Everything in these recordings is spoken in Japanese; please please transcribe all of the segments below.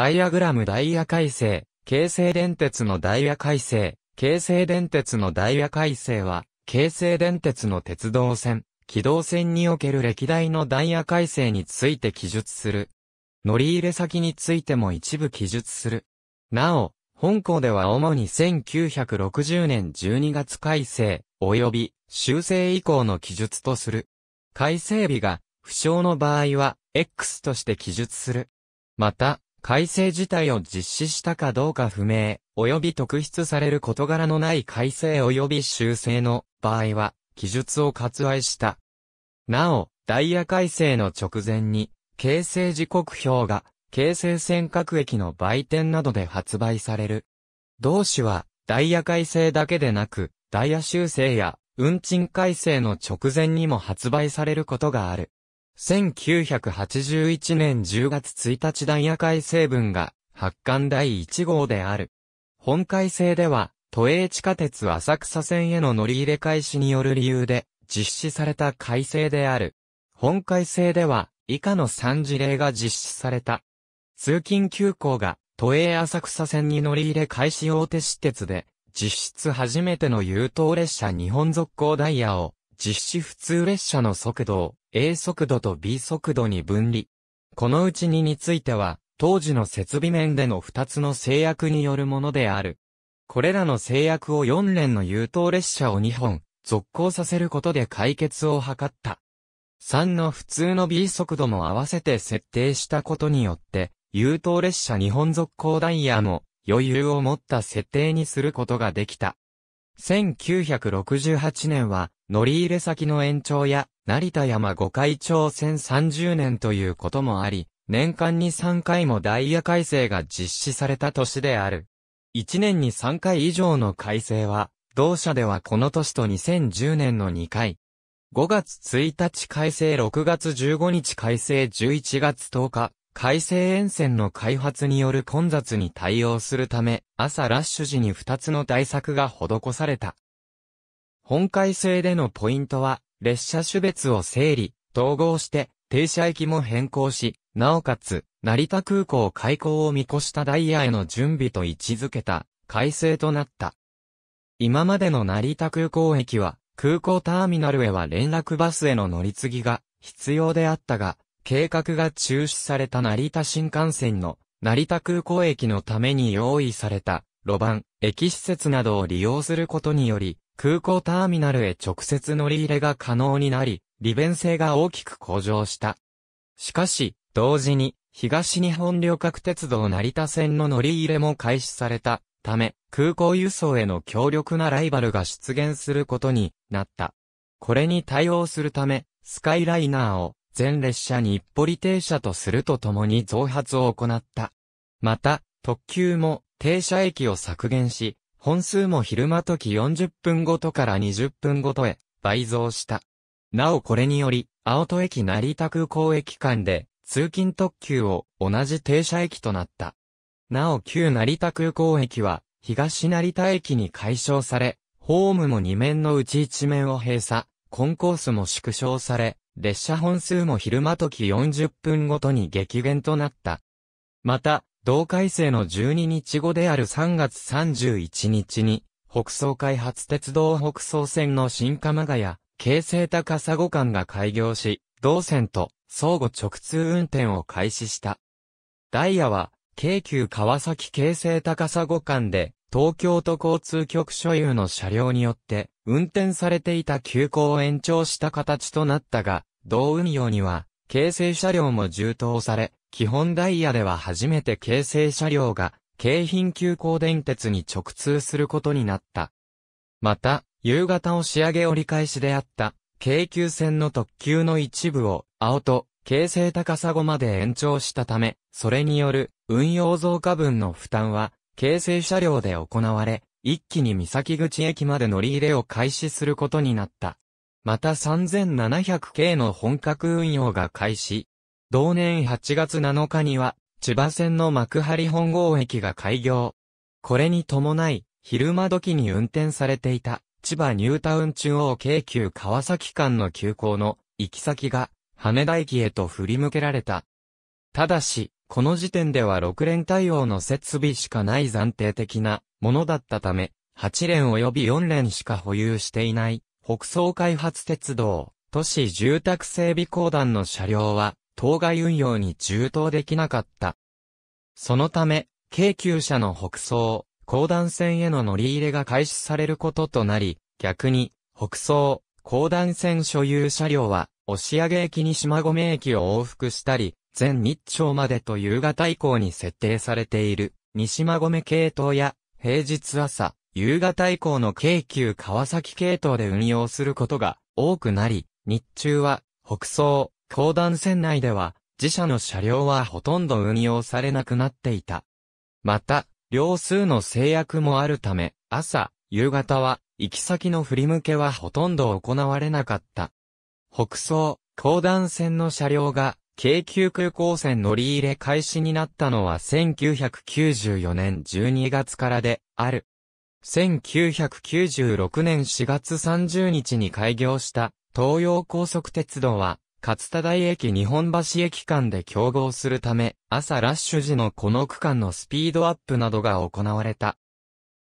ダイヤグラムダイヤ改正、京成電鉄のダイヤ改正、京成電鉄のダイヤ改正は、京成電鉄の鉄道線、軌道線における歴代のダイヤ改正について記述する。乗り入れ先についても一部記述する。なお、本校では主に1960年12月改正、及び修正以降の記述とする。改正日が、不詳の場合は、X として記述する。また、改正自体を実施したかどうか不明、及び特筆される事柄のない改正及び修正の場合は、記述を割愛した。なお、ダイヤ改正の直前に、形成時刻表が、形成線各駅の売店などで発売される。同紙は、ダイヤ改正だけでなく、ダイヤ修正や、運賃改正の直前にも発売されることがある。1981年10月1日ダイヤ改正分が発刊第1号である。本改正では、都営地下鉄浅草線への乗り入れ開始による理由で実施された改正である。本改正では、以下の3事例が実施された。通勤急行が都営浅草線に乗り入れ開始大手私鉄で、実質初めての優等列車日本続行ダイヤを、実施普通列車の速度を A 速度と B 速度に分離。このうち2については、当時の設備面での2つの制約によるものである。これらの制約を4連の優等列車を2本、続行させることで解決を図った。3の普通の B 速度も合わせて設定したことによって、優等列車2本続行ダイヤも余裕を持った設定にすることができた。1968年は乗り入れ先の延長や成田山五回挑戦30年ということもあり、年間に3回もダイヤ改正が実施された年である。1年に3回以上の改正は、同社ではこの年と2010年の2回。5月1日改正6月15日改正11月10日、改正沿線の開発による混雑に対応するため、朝ラッシュ時に2つの対策が施された。本改正でのポイントは、列車種別を整理、統合して、停車駅も変更し、なおかつ、成田空港開港を見越したダイヤへの準備と位置づけた、改正となった。今までの成田空港駅は、空港ターミナルへは連絡バスへの乗り継ぎが必要であったが、計画が中止された成田新幹線の成田空港駅のために用意された、路盤、駅施設などを利用することにより、空港ターミナルへ直接乗り入れが可能になり、利便性が大きく向上した。しかし、同時に、東日本旅客鉄道成田線の乗り入れも開始されたため、空港輸送への強力なライバルが出現することになった。これに対応するため、スカイライナーを全列車に一歩離停車とするとともに増発を行った。また、特急も停車駅を削減し、本数も昼間時40分ごとから20分ごとへ倍増した。なおこれにより、青戸駅成田空港駅間で通勤特急を同じ停車駅となった。なお旧成田空港駅は東成田駅に解消され、ホームも2面のうち1面を閉鎖、コンコースも縮小され、列車本数も昼間時40分ごとに激減となった。また、同改正の12日後である3月31日に、北総開発鉄道北総線の新鎌ヶ谷、京成高砂間が開業し、同線と相互直通運転を開始した。ダイヤは、京急川崎京成高砂間で、東京都交通局所有の車両によって、運転されていた急行を延長した形となったが、同運用には、京成車両も充当され、基本ダイヤでは初めて京成車両が、京浜急行電鉄に直通することになった。また、夕方を仕上げ折り返しであった、京急線の特急の一部を、青と、京成高砂まで延長したため、それによる、運用増加分の負担は、京成車両で行われ、一気に三崎口駅まで乗り入れを開始することになった。また 3700K の本格運用が開始。同年8月7日には、千葉線の幕張本郷駅が開業。これに伴い、昼間時に運転されていた、千葉ニュータウン中央京急川崎間の急行の行き先が、羽田駅へと振り向けられた。ただし、この時点では6連対応の設備しかない暫定的なものだったため、8連及び4連しか保有していない北総開発鉄道、都市住宅整備公団の車両は、当該運用に充当できなかった。そのため、京急車の北総、公団線への乗り入れが開始されることとなり、逆に、北総、公団線所有車両は、押上駅に島込駅を往復したり、全日朝までと夕方以降に設定されている、西馬込系統や、平日朝、夕方以降の京急川崎系統で運用することが多くなり、日中は北総、高段線内では自社の車両はほとんど運用されなくなっていた。また、両数の制約もあるため、朝、夕方は行き先の振り向けはほとんど行われなかった。北総、高段線の車両が京急空港線乗り入れ開始になったのは1994年12月からである。1996年4月30日に開業した東洋高速鉄道は、勝田台駅日本橋駅間で競合するため、朝ラッシュ時のこの区間のスピードアップなどが行われた。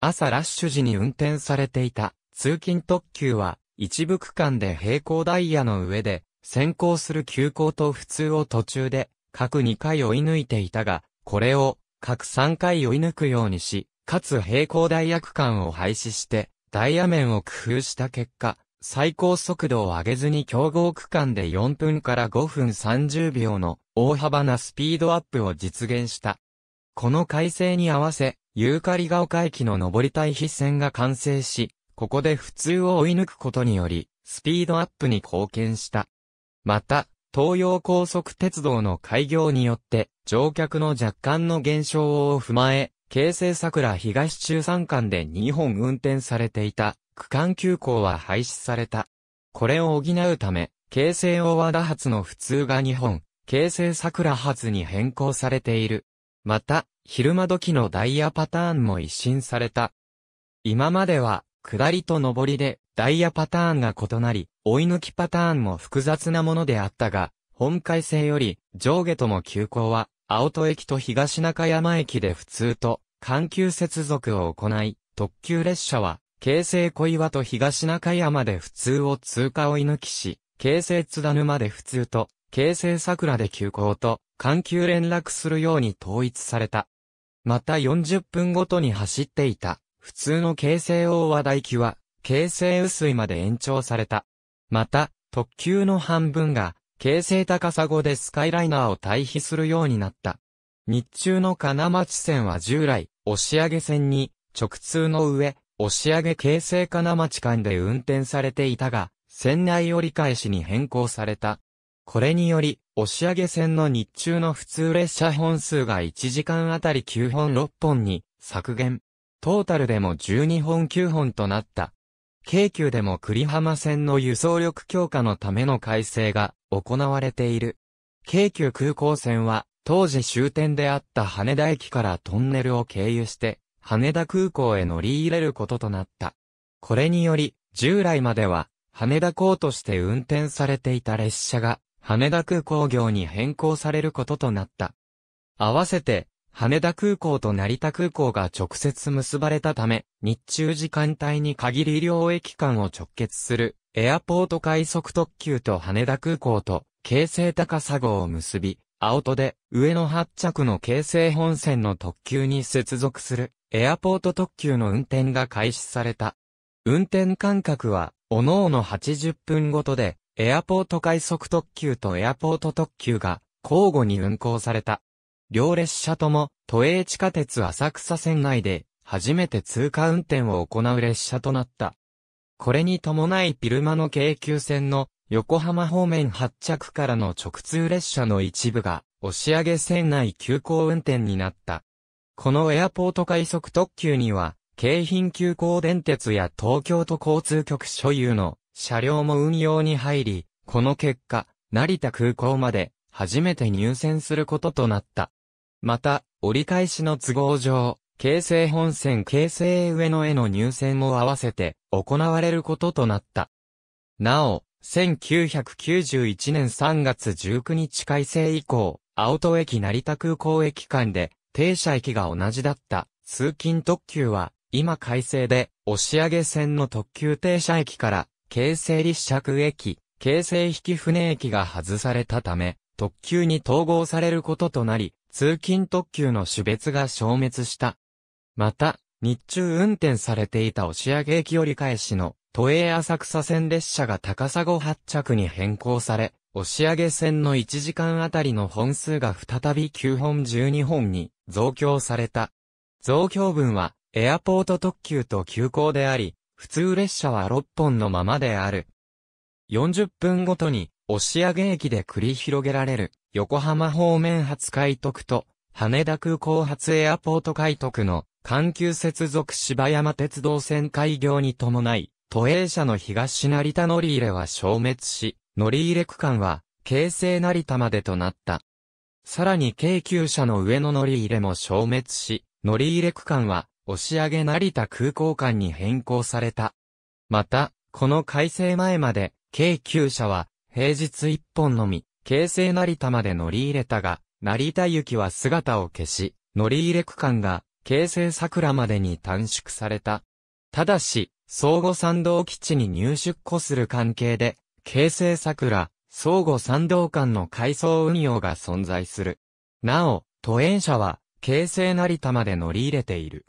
朝ラッシュ時に運転されていた通勤特急は、一部区間で平行ダイヤの上で、先行する急行と普通を途中で、各2回追い抜いていたが、これを、各3回追い抜くようにし、かつ平行大約間を廃止して、ダイヤ面を工夫した結果、最高速度を上げずに競合区間で4分から5分30秒の大幅なスピードアップを実現した。この改正に合わせ、ユーカリが丘駅の上り対比線が完成し、ここで普通を追い抜くことにより、スピードアップに貢献した。また、東洋高速鉄道の開業によって、乗客の若干の減少を踏まえ、京成桜東中山間で2本運転されていた区間急行は廃止された。これを補うため、京成大和田発の普通が2本、京成桜発に変更されている。また、昼間時のダイヤパターンも一新された。今までは、下りと上りでダイヤパターンが異なり、追い抜きパターンも複雑なものであったが、本回線より上下とも急行は青戸駅と東中山駅で普通と緩急接続を行い、特急列車は、京成小岩と東中山で普通を通過追い抜きし、京成津田沼で普通と、京成桜で急行と、緩急連絡するように統一された。また40分ごとに走っていた、普通の京成大和田行は、京成薄いまで延長された。また、特急の半分が、京成高砂でスカイライナーを対比するようになった。日中の金町線は従来、押上線に直通の上、押上京成金町間で運転されていたが、線内折り返しに変更された。これにより、押上線の日中の普通列車本数が1時間あたり9本6本に削減。トータルでも12本9本となった。京急でも栗浜線の輸送力強化のための改正が行われている。京急空港線は、当時終点であった羽田駅からトンネルを経由して、羽田空港へ乗り入れることとなった。これにより、従来までは、羽田港として運転されていた列車が、羽田空港業に変更されることとなった。合わせて、羽田空港と成田空港が直接結ばれたため、日中時間帯に限り両駅間を直結する、エアポート快速特急と羽田空港と、京成高砂号を結び、青戸で、上野発着の京成本線の特急に接続する、エアポート特急の運転が開始された。運転間隔は、おのおの80分ごとで、エアポート快速特急とエアポート特急が、交互に運行された。両列車とも、都営地下鉄浅草線内で、初めて通過運転を行う列車となった。これに伴いピルマの京急線の横浜方面発着からの直通列車の一部が押上線内急行運転になった。このエアポート快速特急には京浜急行電鉄や東京都交通局所有の車両も運用に入り、この結果、成田空港まで初めて入線することとなった。また、折り返しの都合上、京成本線京成上野への入線も合わせて行われることとなった。なお、1991年3月19日改正以降、青戸駅成田空港駅間で停車駅が同じだった通勤特急は、今改正で押上線の特急停車駅から京成立尺駅、京成引船駅が外されたため、特急に統合されることとなり、通勤特急の種別が消滅した。また、日中運転されていた押上駅折り返しの都営浅草線列車が高砂発着に変更され、押上線の1時間あたりの本数が再び9本12本に増強された。増強分は、エアポート特急と急行であり、普通列車は6本のままである。40分ごとに、押上駅で繰り広げられる、横浜方面発快徳と、羽田空港発エアポート快徳の、環球接続芝山鉄道線開業に伴い、都営車の東成田乗り入れは消滅し、乗り入れ区間は、京成成田までとなった。さらに京急車の上の乗り入れも消滅し、乗り入れ区間は、押上成田空港間に変更された。また、この改正前まで、京急車は、平日一本のみ、京成成田まで乗り入れたが、成田行きは姿を消し、乗り入れ区間が、京成桜までに短縮された。ただし、相互参道基地に入出庫する関係で、京成桜、相互参道間の改装運用が存在する。なお、都営車は、京成成田まで乗り入れている。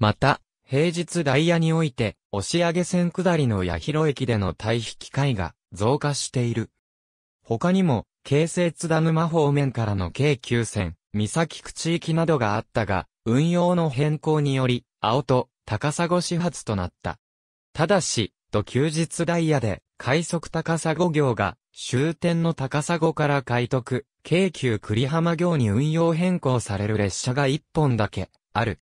また、平日ダイヤにおいて、押上線下りの八広駅での退避機会が増加している。他にも、京成津田沼方面からの京急線、三崎区地域などがあったが、運用の変更により、青と高砂始発となった。ただし、と休日ダイヤで、快速高砂行が、終点の高砂から開徳、京急栗浜行に運用変更される列車が一本だけ、ある。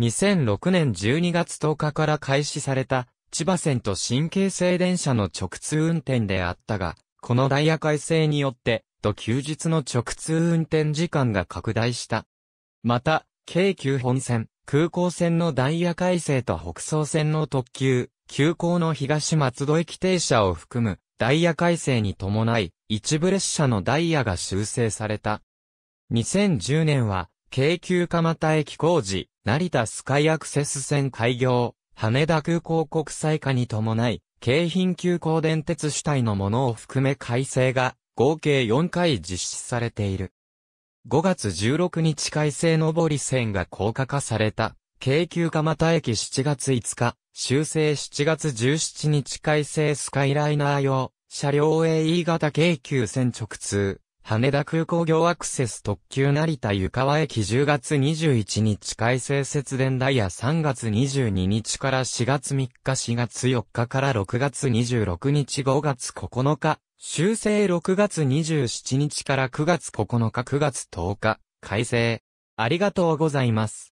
2006年12月10日から開始された、千葉線と新京成電車の直通運転であったが、このダイヤ改正によって、と休日の直通運転時間が拡大した。また、京急本線、空港線のダイヤ改正と北総線の特急、急行の東松戸駅停車を含むダイヤ改正に伴い、一部列車のダイヤが修正された。2010年は、京急蒲田駅工事、成田スカイアクセス線開業、羽田空港国際化に伴い、京浜急行電鉄主体のものを含め改正が合計4回実施されている。5月16日改正上り線が高架化された、京急蒲田駅7月5日、修正7月17日改正スカイライナー用、車両 AE 型京急線直通、羽田空港業アクセス特急成田湯川駅10月21日改正節電ダイヤ3月22日から4月3日4月4日から6月26日5月9日、修正6月27日から9月9日9月10日、改正。ありがとうございます。